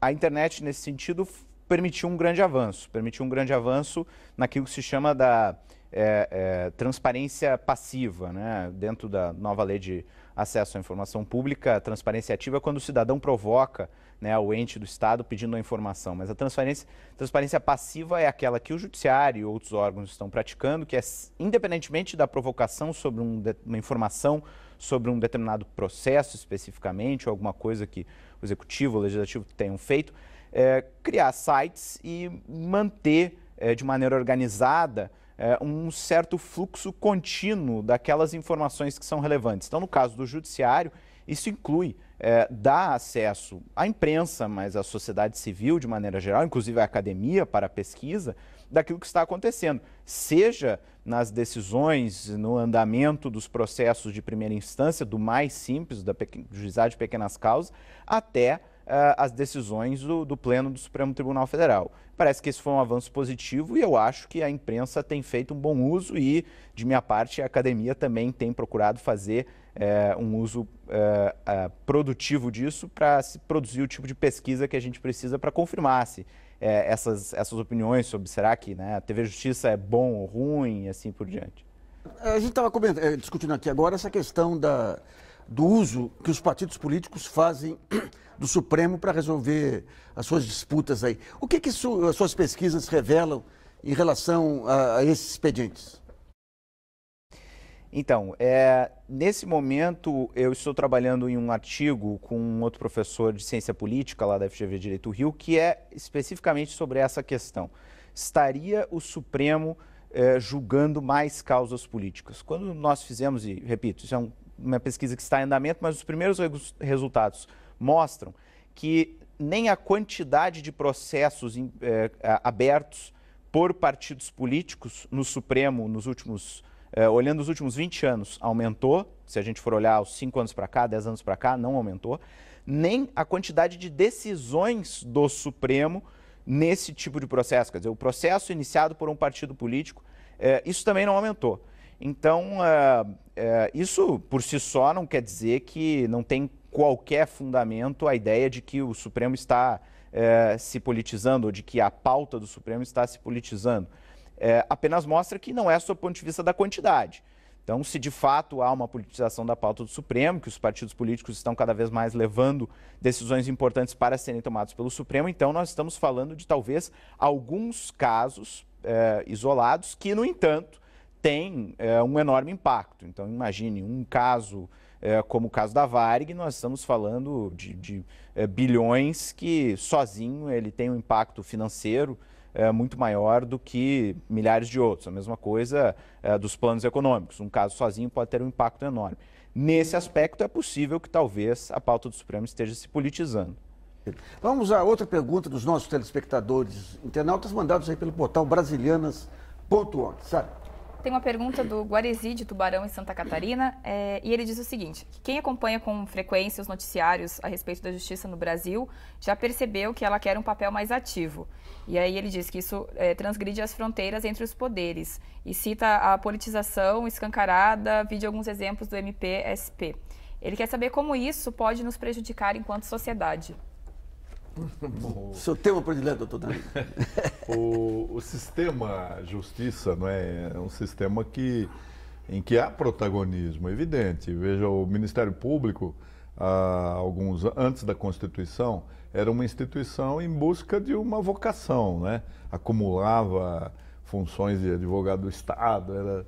a internet, nesse sentido, permitiu um grande avanço, permitiu um grande avanço naquilo que se chama da é, é, transparência passiva, né? dentro da nova lei de acesso à informação pública, a transparência ativa é quando o cidadão provoca né, ao ente do Estado pedindo a informação. Mas a transparência, transparência passiva é aquela que o Judiciário e outros órgãos estão praticando, que é independentemente da provocação sobre um, uma informação sobre um determinado processo especificamente, ou alguma coisa que o Executivo, o Legislativo tenham feito, é, criar sites e manter é, de maneira organizada é, um certo fluxo contínuo daquelas informações que são relevantes. Então, no caso do judiciário, isso inclui é, dá acesso à imprensa, mas à sociedade civil de maneira geral, inclusive à academia para a pesquisa, daquilo que está acontecendo, seja nas decisões, no andamento dos processos de primeira instância, do mais simples, da juizado de pequenas causas, até é, as decisões do, do, Pleno do Supremo Tribunal Federal. Parece que esse foi um avanço positivo e eu acho que a imprensa tem feito um bom uso e, de minha parte, a academia também tem procurado fazer é, um uso é, é, produtivo disso para se produzir o tipo de pesquisa que a gente precisa para confirmar se é, essas, essas opiniões sobre será que né, a TV Justiça é bom ou ruim e assim por diante. A gente estava é, discutindo aqui agora essa questão da, do uso que os partidos políticos fazem [clears throat] do Supremo para resolver as suas disputas aí. O que, que su, as suas pesquisas revelam em relação a, a esses expedientes? Então, é, nesse momento eu estou trabalhando em um artigo com um outro professor de ciência política lá da FGV Direito Rio, que é especificamente sobre essa questão. Estaria o Supremo é, julgando mais causas políticas? Quando nós fizemos, e repito, isso é um, uma pesquisa que está em andamento, mas os primeiros resultados mostram que nem a quantidade de processos é, abertos por partidos políticos no Supremo nos últimos anos, é, olhando os últimos 20 anos, aumentou. Se a gente for olhar os 5 anos para cá, 10 anos para cá, não aumentou. Nem a quantidade de decisões do Supremo nesse tipo de processo. Quer dizer, o processo iniciado por um partido político, é, isso também não aumentou. Então, é, isso por si só não quer dizer que não tem qualquer fundamento a ideia de que o Supremo está se politizando ou de que a pauta do Supremo está se politizando é, apenas mostra que não é só do ponto de vista da quantidade. Então, se de fato há uma politização da pauta do Supremo, que os partidos políticos estão cada vez mais levando decisões importantes para serem tomadas pelo Supremo, então nós estamos falando de talvez alguns casos é, isolados que, no entanto, têm é, um enorme impacto. Então, imagine um caso é, como o caso da Varig, nós estamos falando de, de é, bilhões que sozinho ele tem um impacto financeiro é, muito maior do que milhares de outros. A mesma coisa é, dos planos econômicos. Um caso sozinho pode ter um impacto enorme. Nesse aspecto, é possível que talvez a pauta do Supremo esteja se politizando. Vamos a outra pergunta dos nossos telespectadores internautas mandados aí pelo portal brasilianas.org. Sabe? Tem uma pergunta do Guarezi de Tubarão, em Santa Catarina, é, e ele diz o seguinte: que quem acompanha com frequência os noticiários a respeito da justiça no Brasil já percebeu que ela quer um papel mais ativo. E aí ele diz que isso é, transgride as fronteiras entre os poderes e cita a politização escancarada, de alguns exemplos do MPSP. Ele quer saber como isso pode nos prejudicar enquanto sociedade. Seu tema predileto, doutor Danilo. [laughs] o, o sistema justiça não é, é um sistema que, em que há protagonismo, é evidente. Veja, o Ministério Público, há alguns antes da Constituição, era uma instituição em busca de uma vocação, né? acumulava funções de advogado do Estado, era,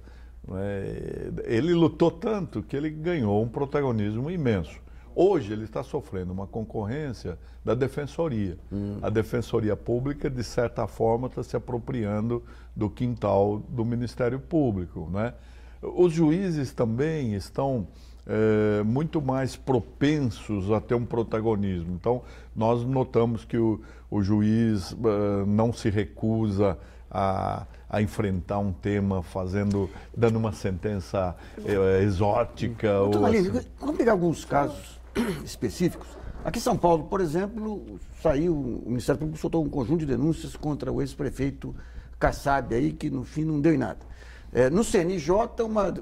né? ele lutou tanto que ele ganhou um protagonismo imenso. Hoje ele está sofrendo uma concorrência da defensoria. Hum. A defensoria pública, de certa forma, está se apropriando do quintal do Ministério Público. Né? Os juízes também estão é, muito mais propensos a ter um protagonismo. Então, nós notamos que o, o juiz uh, não se recusa a, a, enfrentar um tema fazendo, dando uma sentença eh, exótica. ou assim. vamos pegar alguns casos [clears throat] específicos. Aqui em São Paulo, por exemplo, saiu, o Ministério Público soltou um conjunto de denúncias contra o ex-prefeito Kassab aí, que no fim não deu em nada. É, no CNJ, uma,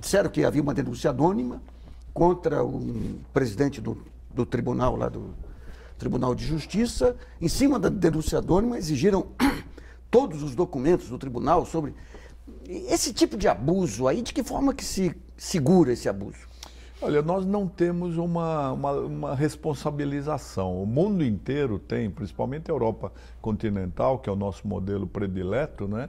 disseram que havia uma denúncia anônima contra um presidente do, do tribunal lá do Tribunal de Justiça. Em cima da denúncia anônima, exigiram [clears throat] todos os documentos do tribunal sobre esse tipo de abuso aí, de que forma que se segura esse abuso? Olha, nós não temos uma, uma, uma, responsabilização. O mundo inteiro tem, principalmente a Europa continental, que é o nosso modelo predileto, né?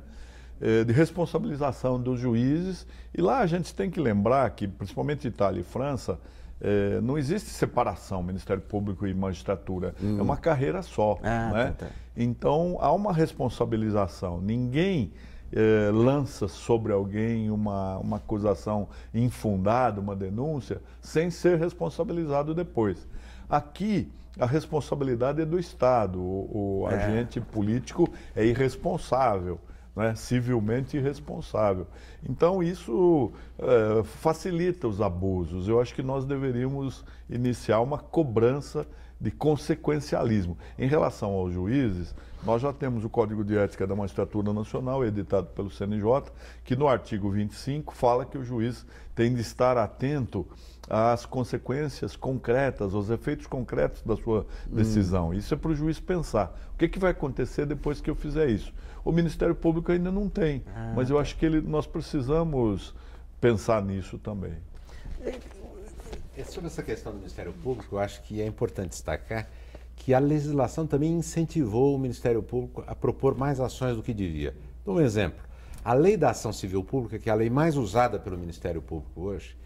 Eh, de responsabilização dos juízes. E lá a gente tem que lembrar que, principalmente Itália e França, eh, não existe separação Ministério Público e magistratura. Hum. É uma carreira só. Ah, né? Tá, tá. Então há uma responsabilização. Ninguém eh, lança sobre alguém uma, uma acusação infundada, uma denúncia, sem ser responsabilizado depois. Aqui, a responsabilidade é do Estado. O, o é. agente político é irresponsável, né? civilmente irresponsável. Então, isso eh, facilita os abusos. Eu acho que nós deveríamos iniciar uma cobrança de consequencialismo. Em relação aos juízes, nós já temos o Código de Ética da Magistratura Nacional, editado pelo CNJ, que no artigo 25 fala que o juiz tem de estar atento às consequências concretas, aos efeitos concretos da sua hum. decisão. Hum. Isso é para o juiz pensar. O que, é que vai acontecer depois que eu fizer isso? O Ministério Público ainda não tem, ah, mas eu tá. acho que ele, nós precisamos pensar nisso também. É, é, sobre essa questão do Ministério Público, eu acho que é importante destacar que a legislação também incentivou o Ministério Público a propor mais ações do que devia. Dou um exemplo. A lei da ação civil pública, que é a lei mais usada pelo Ministério Público hoje,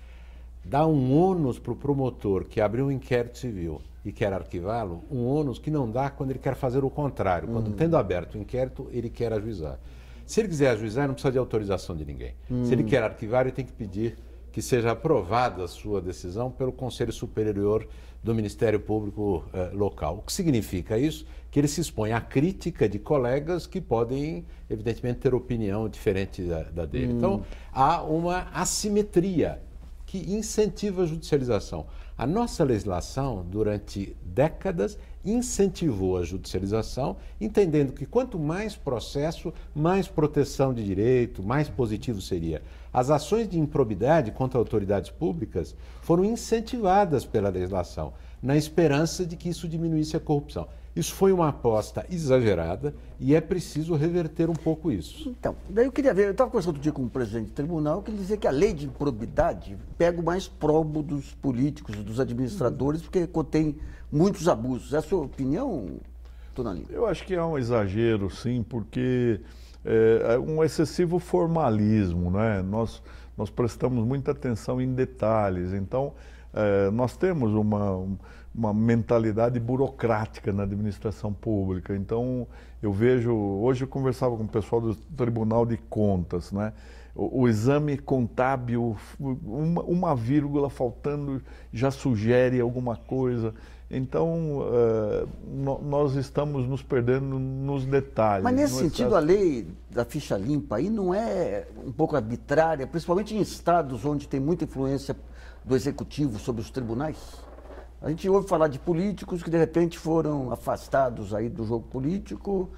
dá um ônus para o promotor que abriu um inquérito civil e quer arquivá-lo, um ônus que não dá quando ele quer fazer o contrário. Quando, hum. tendo aberto o inquérito, ele quer ajuizar. Se ele quiser ajuizar, não precisa de autorização de ninguém. Se ele hum. quer arquivar, ele tem que pedir que seja aprovada a sua decisão pelo Conselho Superior do Ministério Público eh, local. O que significa isso? Que ele se expõe à crítica de colegas que podem, evidentemente, ter opinião diferente da, da dele. Hum. Então, há uma assimetria que incentiva a judicialização. A nossa legislação, durante décadas, incentivou a judicialização, entendendo que quanto mais processo, mais proteção de direito, mais positivo seria. As ações de improbidade contra autoridades públicas foram incentivadas pela legislação, na esperança de que isso diminuísse a corrupção. Isso foi uma aposta exagerada e é preciso reverter um pouco isso. Então, daí eu queria ver, eu estava conversando outro dia com o um presidente do tribunal que ele dizia que a lei de improbidade pega o mais probo dos políticos, dos administradores, porque contém muitos abusos. É a sua opinião, Dona Eu acho que é um exagero, sim, porque é, é, um excessivo formalismo, né? Nós, nós prestamos muita atenção em detalhes, então é, nós temos uma, uma mentalidade burocrática na administração pública. Então eu vejo, hoje eu conversava com o pessoal do Tribunal de Contas, né? O, o exame contábil, uma, uma vírgula faltando já sugere alguma coisa. Então, uh, eh, no, nós estamos nos perdendo nos detalhes. Mas nesse é sentido, estado... a lei da ficha limpa aí não é um pouco arbitrária, principalmente em estados onde tem muita influência do executivo sobre os tribunais? A gente ouve falar de políticos que de repente foram afastados aí do jogo político.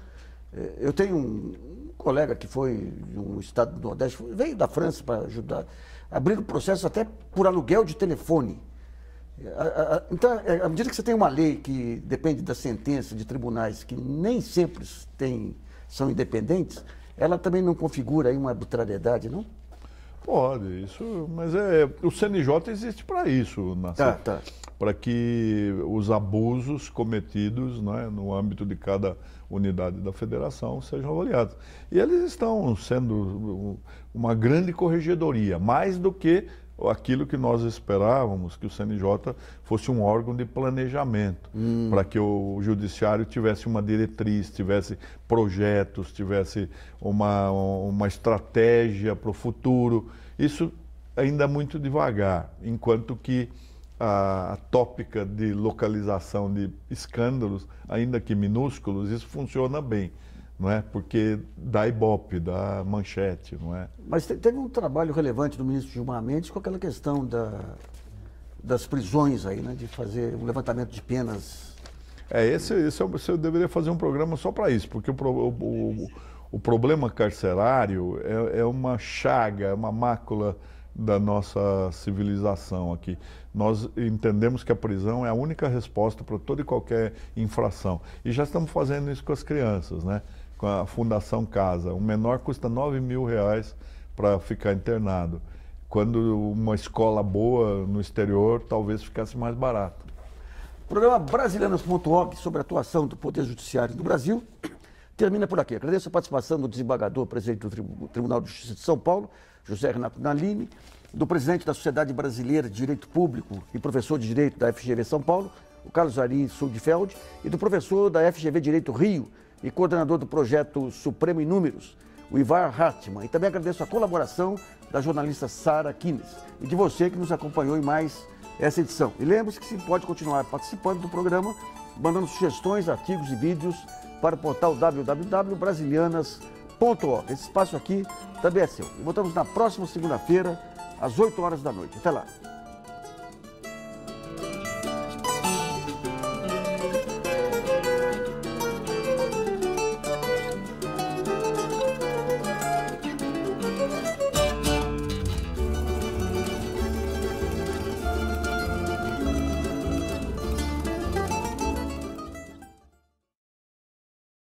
Eh, eu tenho um colega que foi de um estado do Nordeste, veio da França para ajudar, abrindo processo até por aluguel de telefone então, é, à medida que você tem uma lei que depende da sentença de tribunais que nem sempre tem, são independentes, ela também não configura aí uma arbitrariedade, não? Pode, isso, mas é, o CNJ existe para isso, tá, tá. para que os abusos cometidos né, no âmbito de cada unidade da federação sejam avaliados. E eles estão sendo uma grande corregedoria, mais do que aquilo que nós esperávamos que o CNJ fosse um órgão de planejamento, hum. para que o judiciário tivesse uma diretriz, tivesse projetos, tivesse uma, uma estratégia para o futuro. Isso ainda é muito devagar, enquanto que a, tópica de localização de escândalos, ainda que minúsculos, isso funciona bem não é? Porque dá ibope, dá manchete, não é? Mas teve um trabalho relevante do ministro Gilmar Mendes com aquela questão da, das prisões aí, né? De fazer um levantamento de penas. É, esse, esse eu, é eu deveria fazer um programa só para isso, porque o, o, o problema carcerário é, é uma chaga, é uma mácula da nossa civilização aqui. Nós entendemos que a prisão é a única resposta para toda e qualquer infração. E já estamos fazendo isso com as crianças, né? com a Fundação Casa. o menor custa 9 mil reais para ficar internado. Quando uma escola boa no exterior talvez ficasse mais barato. O programa brasileiros.org sobre a atuação do Poder Judiciário do Brasil termina por aqui. Agradeço a participação do desembargador, presidente do Tribunal de Justiça de São Paulo, José Renato Nalini, do presidente da Sociedade Brasileira de Direito Público e professor de Direito da FGV São Paulo, o Carlos Ari Sudfeld, e do professor da FGV Direito Rio, e coordenador do projeto Supremo em Números, o Ivar Hartmann. E também agradeço a colaboração da jornalista Sara Kines e de você que nos acompanhou em mais essa edição. E lembre-se que se pode continuar participando do programa, mandando sugestões, artigos e vídeos para o portal www.brasilianas.org. Esse espaço aqui também é seu. E voltamos na próxima segunda-feira, às 8 horas da noite. Até lá!